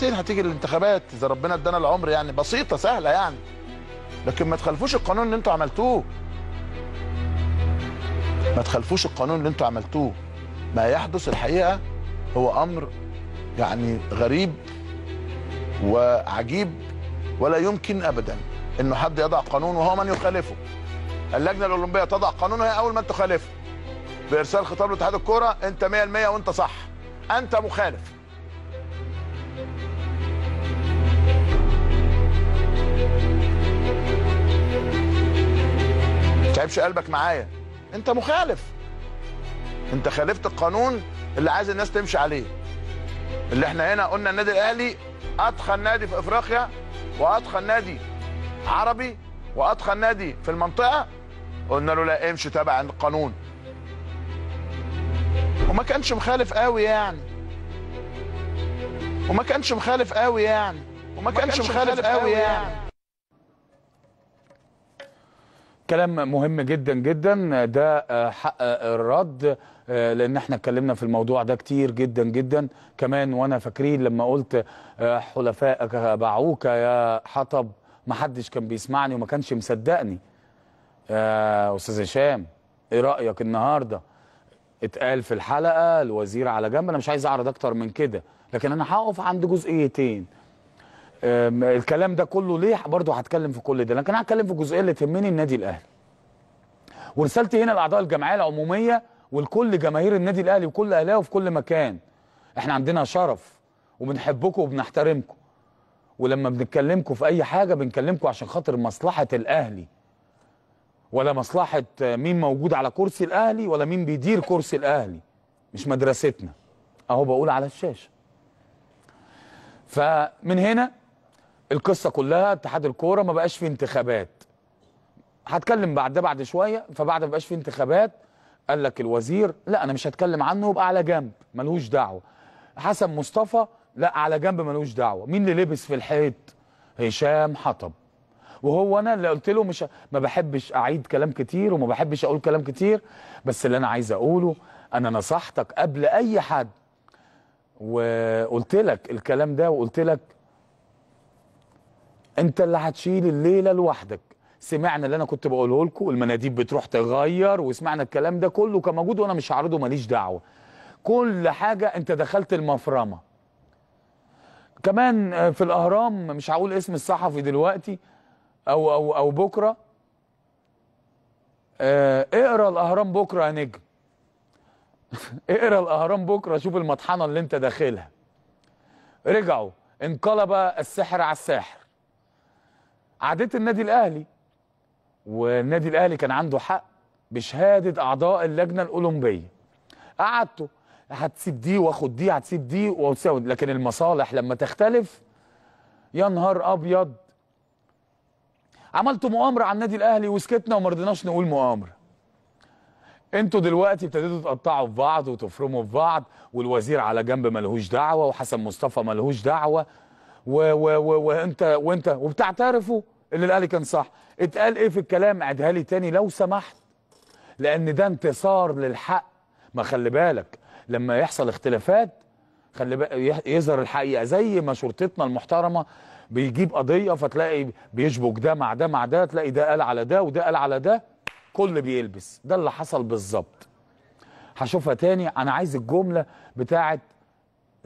سنتين هتيجي الانتخابات اذا ربنا ادانا العمر يعني بسيطه سهله يعني لكن ما تخالفوش القانون اللي انتوا عملتوه ما تخالفوش القانون اللي انتوا عملتوه ما يحدث الحقيقه هو امر يعني غريب وعجيب ولا يمكن ابدا انه حد يضع قانون وهو من يخالفه اللجنه الاولمبيه تضع قانون وهي اول من تخالفه بارسال خطاب لاتحاد الكوره انت 100% وانت صح انت مخالف تعبش قلبك معايا انت مخالف انت خالفت القانون اللي عايز الناس تمشي عليه اللي احنا هنا قلنا النادي الاهلي اضخم نادي في افريقيا واضخم نادي عربي واضخم نادي في المنطقه قلنا له لا امشي تبع القانون وما كانش مخالف قوي يعني وما كانش مخالف قوي يعني وما كانش مخالف قوي يعني كلام مهم جدا جدا ده آه، حق آه، الرد آه، لان احنا اتكلمنا في الموضوع ده كتير جدا جدا كمان وانا فاكرين لما قلت حلفائك باعوك يا حطب ما حدش كان بيسمعني وما كانش مصدقني استاذ هشام ايه رايك النهارده اتقال في الحلقه الوزير على جنب انا مش عايز اعرض اكتر من كده لكن انا هقف عند جزئيتين الكلام ده كله ليه برضه هتكلم في كل ده لكن هتكلم في الجزئيه اللي تهمني النادي الاهلي ورسالتي هنا لاعضاء الجمعيه العموميه ولكل جماهير النادي الاهلي وكل اهلاوي في كل مكان احنا عندنا شرف وبنحبكم وبنحترمكم ولما بنتكلمكم في اي حاجه بنكلمكم عشان خاطر مصلحه الاهلي ولا مصلحه مين موجود على كرسي الاهلي ولا مين بيدير كرسي الاهلي مش مدرستنا اهو بقول على الشاشه فمن هنا القصه كلها اتحاد الكوره ما بقاش فيه انتخابات هتكلم بعد ده بعد شويه فبعد ما بقاش فيه انتخابات قال لك الوزير لا انا مش هتكلم عنه يبقى على جنب ملوش دعوه حسن مصطفى لا على جنب ملوش دعوه مين اللي لبس في الحيط هشام حطب وهو انا اللي قلت له مش ما بحبش اعيد كلام كتير وما بحبش اقول كلام كتير بس اللي انا عايز اقوله انا نصحتك قبل اي حد وقلت لك الكلام ده وقلت لك انت اللي هتشيل الليله لوحدك سمعنا اللي انا كنت بقوله لكم المناديب بتروح تغير وسمعنا الكلام ده كله كان موجود وانا مش هعرضه ماليش دعوه كل حاجه انت دخلت المفرمه كمان آه، في الاهرام مش هقول اسم الصحفي دلوقتي او او او بكره آه، اقرا الاهرام بكره يا نجم اقرا الاهرام بكره شوف المطحنه اللي انت داخلها رجعوا انقلب السحر على الساحر عادت النادي الاهلي والنادي الاهلي كان عنده حق بشهاده اعضاء اللجنه الاولمبيه قعدته هتسيب دي واخد دي هتسيب دي وتساوي لكن المصالح لما تختلف يا نهار ابيض عملتوا مؤامره على النادي الاهلي وسكتنا وما رضيناش نقول مؤامره انتوا دلوقتي ابتديتوا تقطعوا في بعض وتفرموا في بعض والوزير على جنب ملهوش دعوه وحسن مصطفى ملهوش دعوه و و و وانت وانت وبتعترفوا اللي الاهلي كان صح اتقال ايه في الكلام عدها لي تاني لو سمحت لان ده انتصار للحق ما خلي بالك لما يحصل اختلافات خلي بالك يظهر الحقيقه زي ما شرطتنا المحترمه بيجيب قضيه فتلاقي بيشبك ده مع ده مع ده تلاقي ده قال على ده وده قال على ده كل بيلبس ده اللي حصل بالظبط هشوفها تاني انا عايز الجمله بتاعه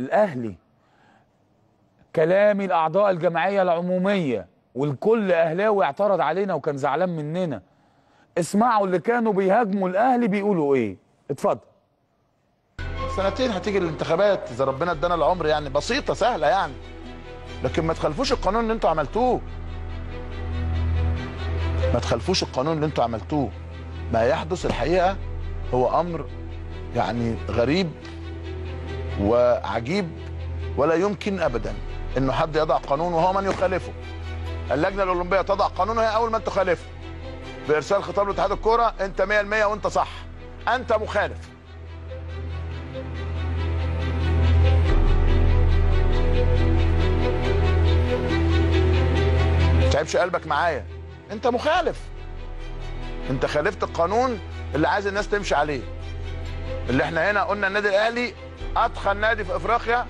الاهلي كلامي الاعضاء الجمعيه العموميه والكل اهلاوي اعترض علينا وكان زعلان مننا اسمعوا اللي كانوا بيهاجموا الاهلي بيقولوا ايه اتفضل سنتين هتيجي الانتخابات اذا ربنا ادانا العمر يعني بسيطه سهله يعني لكن ما تخلفوش القانون اللي انتوا عملتوه ما تخلفوش القانون اللي انتوا عملتوه ما يحدث الحقيقه هو امر يعني غريب وعجيب ولا يمكن ابدا انه حد يضع قانون وهو من يخالفه اللجنه الاولمبيه تضع قانونها اول ما تخالفه بارسال خطاب لاتحاد الكوره انت 100% وانت صح انت مخالف تعبش قلبك معايا انت مخالف انت خالفت القانون اللي عايز الناس تمشي عليه اللي احنا هنا قلنا النادي الاهلي اضخم نادي في افريقيا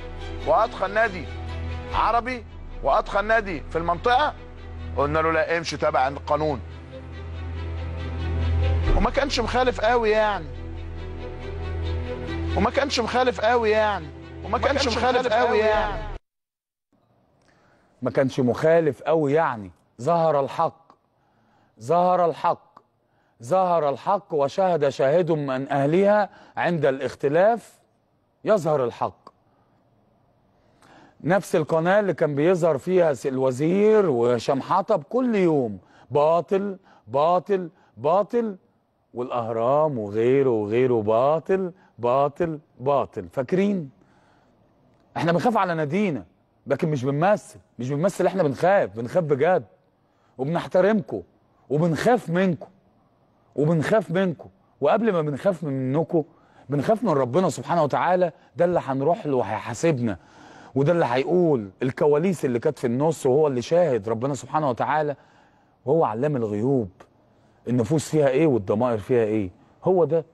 واضخم نادي عربي واضخم نادي في المنطقه قلنا له لا امشي تبع القانون وما كانش مخالف قوي يعني وما كانش مخالف قوي يعني وما كانش مخالف قوي يعني. يعني ما كانش مخالف قوي يعني ظهر الحق ظهر الحق ظهر الحق وشهد شاهد من اهلها عند الاختلاف يظهر الحق نفس القناه اللي كان بيظهر فيها الوزير وهشام حطب كل يوم باطل باطل باطل والاهرام وغيره وغيره باطل باطل باطل فاكرين احنا بنخاف على نادينا لكن مش بنمثل مش بنمثل احنا بنخاف بنخاف بجد وبنحترمكم وبنخاف منكم وبنخاف منكم وقبل ما بنخاف منكم بنخاف من ربنا سبحانه وتعالى ده اللي هنروح له وهيحاسبنا وده اللي هيقول الكواليس اللي كانت في النص وهو اللي شاهد ربنا سبحانه وتعالى وهو علام الغيوب النفوس فيها ايه والضمائر فيها ايه هو ده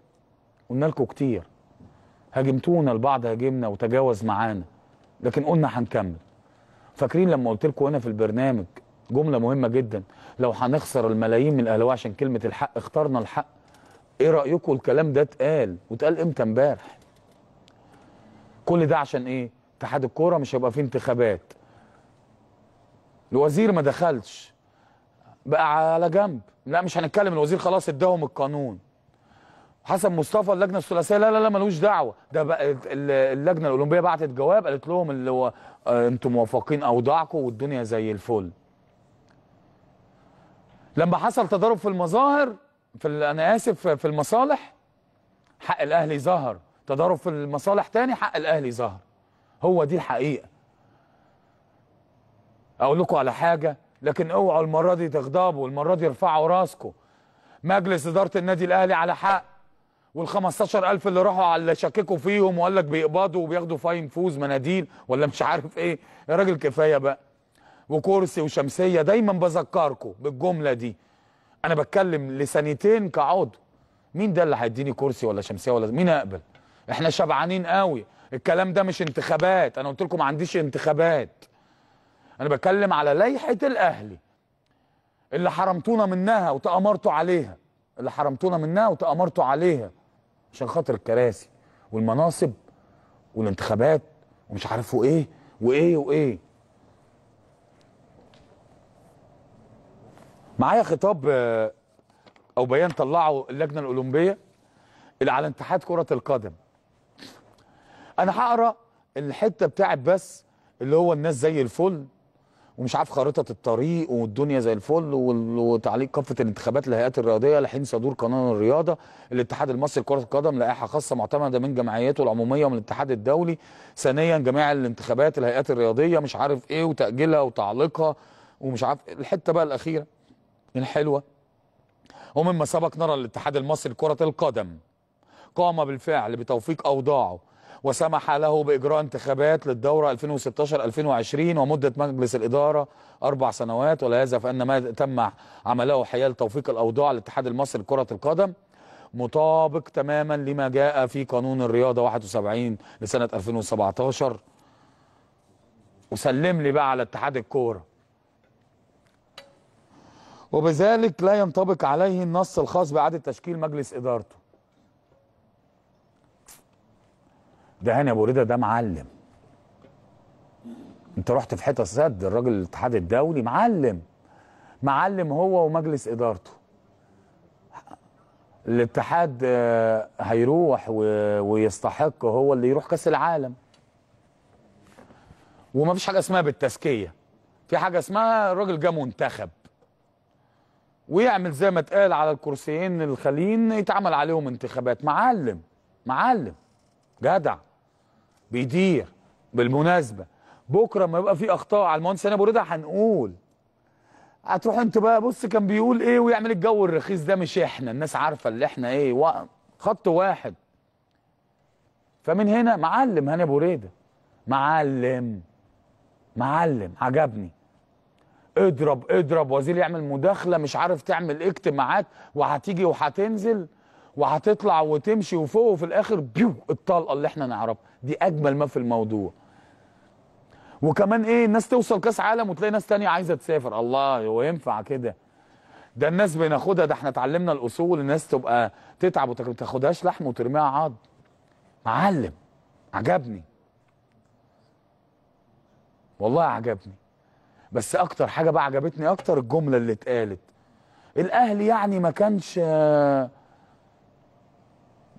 قلنا لكم كتير هاجمتونا البعض هاجمنا وتجاوز معانا لكن قلنا هنكمل فاكرين لما قلت لكم هنا في البرنامج جمله مهمه جدا لو هنخسر الملايين من الاهلاويه عشان كلمه الحق اخترنا الحق ايه رايكم الكلام ده اتقال واتقال امتى امبارح كل ده عشان ايه اتحاد الكوره مش هيبقى فيه انتخابات الوزير ما دخلش بقى على جنب لا مش هنتكلم الوزير خلاص اداهم القانون حسن مصطفى اللجنه الثلاثيه لا لا لا ملوش دعوه ده بقى اللجنه الاولمبيه بعتت جواب قالت لهم اللي هو آه، انتم موافقين اوضاعكم والدنيا زي الفل لما حصل تضارب في المظاهر في انا اسف في المصالح حق الاهلي ظهر تضارب في المصالح تاني حق الاهلي ظهر هو دي الحقيقه اقول لكم على حاجه لكن اوعوا المره دي تغضبوا المره دي ارفعوا راسكم مجلس اداره النادي الاهلي على حق وال15000 اللي راحوا على اللي شككوا فيهم وقال لك بيقبضوا وبياخدوا فاين فوز مناديل ولا مش عارف ايه يا راجل كفايه بقى وكرسي وشمسيه دايما بذكركم بالجمله دي انا بتكلم لسنتين كعضو مين ده اللي هيديني كرسي ولا شمسيه ولا مين اقبل احنا شبعانين قوي الكلام ده مش انتخابات انا قلت لكم ما عنديش انتخابات انا بتكلم على لائحه الاهلي اللي حرمتونا منها وتامرتوا عليها اللي حرمتونا منها وتامرتوا عليها عشان خاطر الكراسي والمناصب والانتخابات ومش عارفوا ايه وايه وايه معايا خطاب آه، او بيان طلعه اللجنه الاولمبيه اللي على اتحاد كره القدم انا هقرا الحته بتاعت بس اللي هو الناس زي الفل ومش عارف خريطه الطريق والدنيا زي الفل وتعليق كافه الانتخابات للهيئات الرياضيه لحين صدور قانون الرياضه الاتحاد المصري لكره القدم لائحه خاصه معتمده من جمعياته العموميه ومن الاتحاد الدولي ثانيا جميع الانتخابات الهيئات الرياضيه مش عارف ايه وتاجيلها وتعليقها ومش عارف الحته بقى الاخيره الحلوه ومما سبق نرى الاتحاد المصري لكره القدم قام بالفعل بتوفيق اوضاعه وسمح له بإجراء انتخابات للدورة 2016-2020 ومدة مجلس الإدارة أربع سنوات ولهذا فأن ما تم عمله حيال توفيق الأوضاع للاتحاد المصري لكرة القدم مطابق تماما لما جاء في قانون الرياضة 71 لسنة 2017 وسلم لي بقى على اتحاد الكورة وبذلك لا ينطبق عليه النص الخاص بإعادة تشكيل مجلس إدارته ده هاني ابو رضا ده معلم انت رحت في حته سد الراجل الاتحاد الدولي معلم معلم هو ومجلس ادارته الاتحاد آه، هيروح ويستحق هو اللي يروح كاس العالم وما فيش حاجه اسمها بالتزكيه في حاجه اسمها الراجل جه منتخب ويعمل زي ما اتقال على الكرسيين الخاليين يتعمل عليهم انتخابات معلم معلم جدع بيدير بالمناسبه بكره ما يبقى في اخطاء على المهندس انا برده هنقول هتروح أنت بقى بص كان بيقول ايه ويعمل الجو الرخيص ده مش احنا الناس عارفه اللي احنا ايه خط واحد فمن هنا معلم هاني ابو ريده معلم معلم عجبني اضرب اضرب وزير يعمل مداخله مش عارف تعمل اجتماعات وهتيجي وهتنزل وهتطلع وتمشي وفوق وفي الاخر بيو الطلقه اللي احنا نعرفها دي اجمل ما في الموضوع وكمان ايه الناس توصل كاس عالم وتلاقي ناس تانية عايزه تسافر الله هو ينفع كده ده الناس بناخدها ده احنا اتعلمنا الاصول الناس تبقى تتعب وما تاخدهاش لحم وترميها عض معلم عجبني والله عجبني بس اكتر حاجه بقى عجبتني اكتر الجمله اللي اتقالت الاهلي يعني ما كانش آه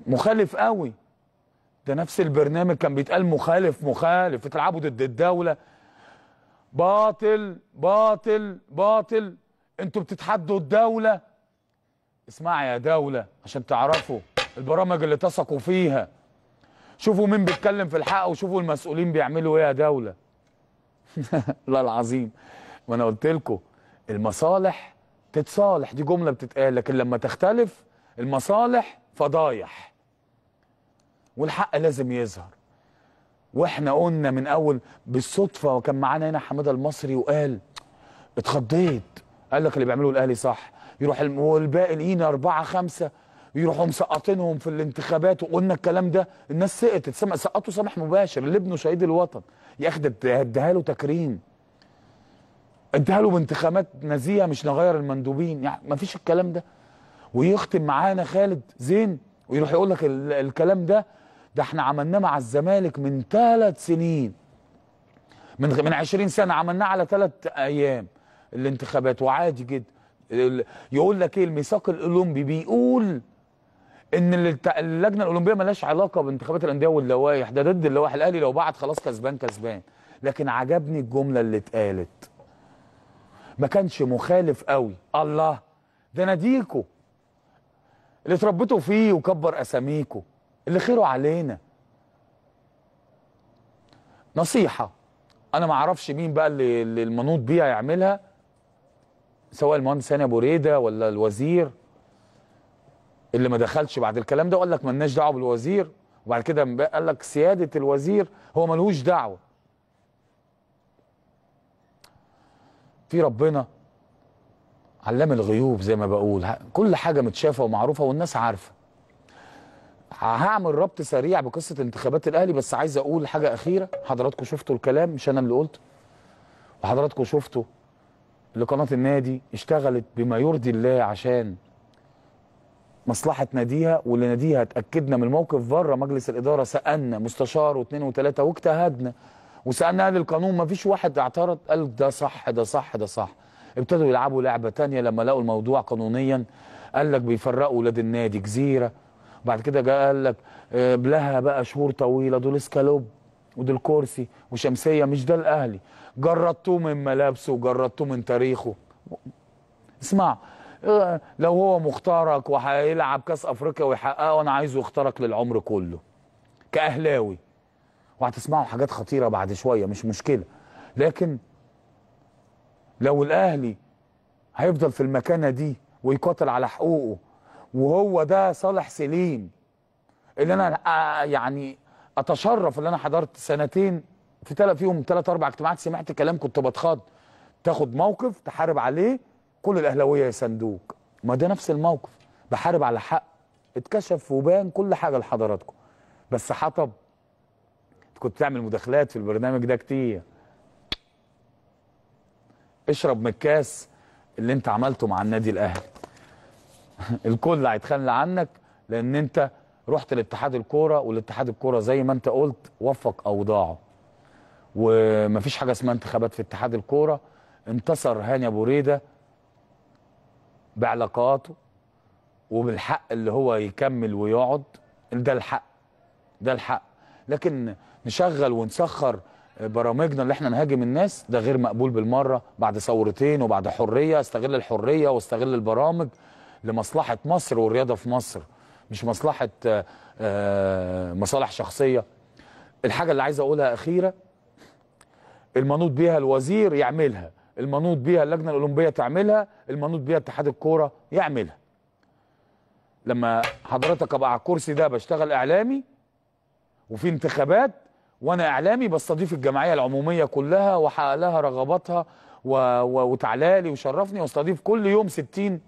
مخالف قوي ده نفس البرنامج كان بيتقال مخالف مخالف تلعبوا ضد الدولة باطل باطل باطل انتوا بتتحدوا الدولة اسمع يا دولة عشان تعرفوا البرامج اللي تثقوا فيها شوفوا مين بيتكلم في الحق وشوفوا المسؤولين بيعملوا ايه يا دولة لا العظيم وانا قلت لكم المصالح تتصالح دي جملة بتتقال لكن لما تختلف المصالح فضايح والحق لازم يظهر واحنا قلنا من اول بالصدفه وكان معانا هنا حماده المصري وقال اتخضيت قال لك اللي بيعملوه الاهلي صح يروح والباقي لقينا اربعه خمسه يروحوا مسقطينهم في الانتخابات وقلنا الكلام ده الناس سقطت سقطوا سامح مباشر اللي ابنه شهيد الوطن يا اخي ده له تكريم اديها له بانتخابات نزيهه مش نغير المندوبين يعني ما فيش الكلام ده ويختم معانا خالد زين ويروح يقول لك الكلام ده ده احنا عملناه مع الزمالك من ثلاث سنين من من 20 سنه عملناه على ثلاث ايام الانتخابات وعادي جدا يقول لك ايه الميثاق الاولمبي بيقول ان اللجنه الاولمبيه مالهاش علاقه بانتخابات الانديه واللوائح ده ضد اللوائح الاهلي لو بعت خلاص كسبان كسبان لكن عجبني الجمله اللي اتقالت ما كانش مخالف قوي الله ده ناديكوا اللي اتربيتوا فيه وكبر اساميكوا اللي خيره علينا نصيحة أنا ما أعرفش مين بقى اللي, المنوط بيها يعملها سواء المهندس هاني أبو ريدة ولا الوزير اللي ما دخلش بعد الكلام ده وقال لك مالناش دعوة بالوزير وبعد كده قال لك سيادة الوزير هو ملهوش دعوة في ربنا علام الغيوب زي ما بقول كل حاجة متشافة ومعروفة والناس عارفة هعمل ربط سريع بقصه انتخابات الاهلي بس عايز اقول حاجه اخيره حضراتكم شفتوا الكلام مش انا اللي قلته وحضراتكم شفتوا لقناه النادي اشتغلت بما يرضي الله عشان مصلحه ناديها واللي ناديها اتاكدنا من الموقف بره مجلس الاداره سالنا مستشار واثنين وثلاثه واجتهدنا وسالنا اهل القانون ما فيش واحد اعترض قال ده صح ده صح ده صح ابتدوا يلعبوا لعبه تانية لما لقوا الموضوع قانونيا قال لك بيفرقوا ولاد النادي جزيره وبعد كده جه قال لك آه، بلها بقى شهور طويله دول اسكالوب ودول كرسي وشمسيه مش ده الاهلي جردتوه من ملابسه وجردتوه من تاريخه اسمع آه، لو هو مختارك وهيلعب كاس افريقيا ويحققه انا عايزه يختارك للعمر كله كاهلاوي وهتسمعوا حاجات خطيره بعد شويه مش مشكله لكن لو الاهلي هيفضل في المكانه دي ويقاتل على حقوقه وهو ده صالح سليم اللي انا آه، يعني اتشرف اللي انا حضرت سنتين في ثلاث فيهم ثلاث اربع اجتماعات سمعت كلام كنت بتخض تاخد موقف تحارب عليه كل الاهلاويه يساندوك ما ده نفس الموقف بحارب على حق اتكشف وبان كل حاجه لحضراتكم بس حطب كنت تعمل مداخلات في البرنامج ده كتير اشرب من الكاس اللي انت عملته مع النادي الاهلي الكل هيتخلى عنك لان انت رحت لاتحاد الكوره والاتحاد الكوره زي ما انت قلت وفق اوضاعه ومفيش حاجه اسمها انتخابات في اتحاد الكوره انتصر هاني ابو ريده بعلاقاته وبالحق اللي هو يكمل ويقعد ده الحق ده الحق لكن نشغل ونسخر برامجنا اللي احنا نهاجم الناس ده غير مقبول بالمره بعد ثورتين وبعد حريه استغل الحريه واستغل البرامج لمصلحه مصر والرياضه في مصر مش مصلحه آه، آه، مصالح شخصيه الحاجه اللي عايز اقولها اخيره المنوط بيها الوزير يعملها المنوط بيها اللجنه الاولمبيه تعملها المنوط بيها اتحاد الكوره يعملها لما حضرتك ابقى على الكرسي ده بشتغل اعلامي وفي انتخابات وانا اعلامي بستضيف الجمعيه العموميه كلها واحقق لها رغباتها و... و... وتعالى لي وشرفني واستضيف كل يوم 60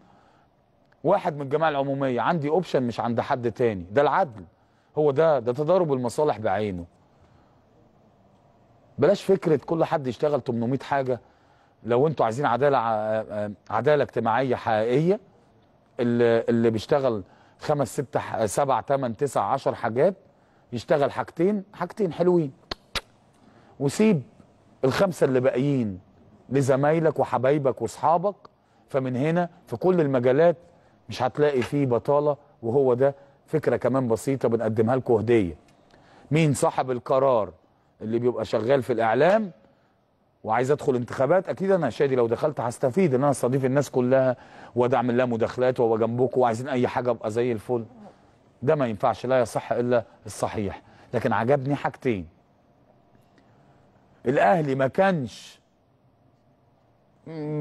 واحد من الجماعه العموميه عندي اوبشن مش عند حد تاني ده العدل هو ده ده تضارب المصالح بعينه بلاش فكره كل حد يشتغل 800 حاجه لو انتوا عايزين عداله عداله اجتماعيه حقيقيه اللي اللي بيشتغل خمس ست سبع ثمان تسع عشر حاجات يشتغل حاجتين حاجتين حلوين وسيب الخمسه اللي باقيين لزمايلك وحبايبك واصحابك فمن هنا في كل المجالات مش هتلاقي فيه بطاله وهو ده فكره كمان بسيطه بنقدمها لكم هديه مين صاحب القرار اللي بيبقى شغال في الاعلام وعايز ادخل انتخابات اكيد انا شادي لو دخلت هستفيد ان انا استضيف الناس كلها وادعم لها مداخلات وابقى جنبكم وعايزين اي حاجه ابقى زي الفل ده ما ينفعش لا يصح الا الصحيح لكن عجبني حاجتين الاهلي ما كانش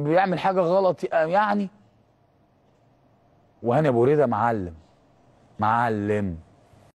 بيعمل حاجه غلط يعني وهاني ابو ريده معلم معلم